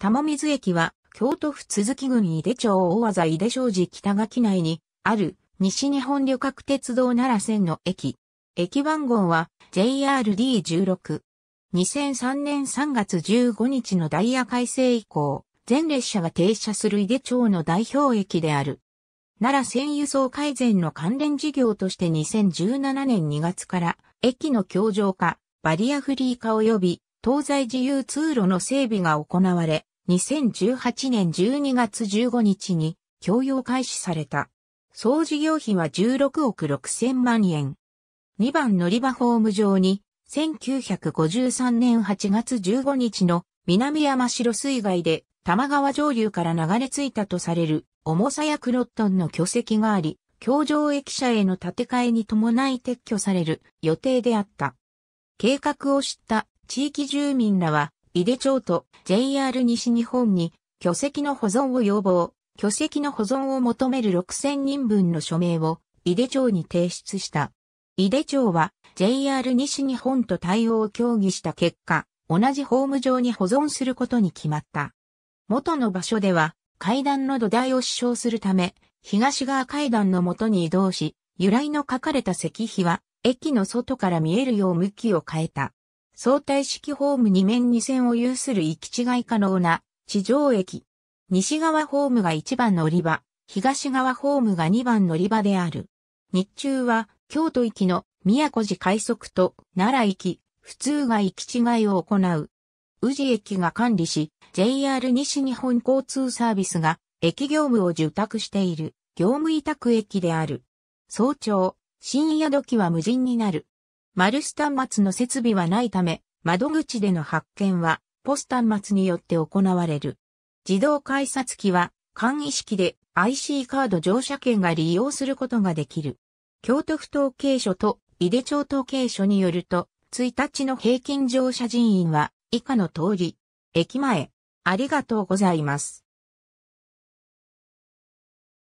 玉水駅は、京都府鈴木郡井手町大和井手商事北垣内に、ある、西日本旅客鉄道奈良線の駅。駅番号は JRD16。2003年3月15日のダイヤ改正以降、全列車が停車する井手町の代表駅である。奈良線輸送改善の関連事業として2017年2月から、駅の強上化、バリアフリー化及び、東西自由通路の整備が行われ、2018年12月15日に供用開始された。総事業費は16億6千万円。2番乗り場ホーム上に、1953年8月15日の南山城水害で玉川上流から流れ着いたとされる重さやクロットンの巨石があり、橋上駅舎への建て替えに伴い撤去される予定であった。計画を知った地域住民らは井手町と JR 西日本に巨石の保存を要望、巨石の保存を求める6000人分の署名を井手町に提出した。井手町は JR 西日本と対応を協議した結果、同じホーム上に保存することに決まった。元の場所では階段の土台を支障するため、東側階段の元に移動し、由来の書かれた石碑は駅の外から見えるよう向きを変えた。相対式ホーム2面2線を有する行き違い可能な地上駅。西側ホームが1番乗り場、東側ホームが2番乗り場である。日中は京都行きの宮古寺快速と奈良行き、普通が行き違いを行う。宇治駅が管理し、JR 西日本交通サービスが駅業務を受託している業務委託駅である。早朝、深夜時は無人になる。丸ス端末の設備はないため、窓口での発見は、ポス端末によって行われる。自動改札機は、簡易式で IC カード乗車券が利用することができる。京都府統計所と井出町統計所によると、1日の平均乗車人員は以下の通り、駅前、ありがとうございます。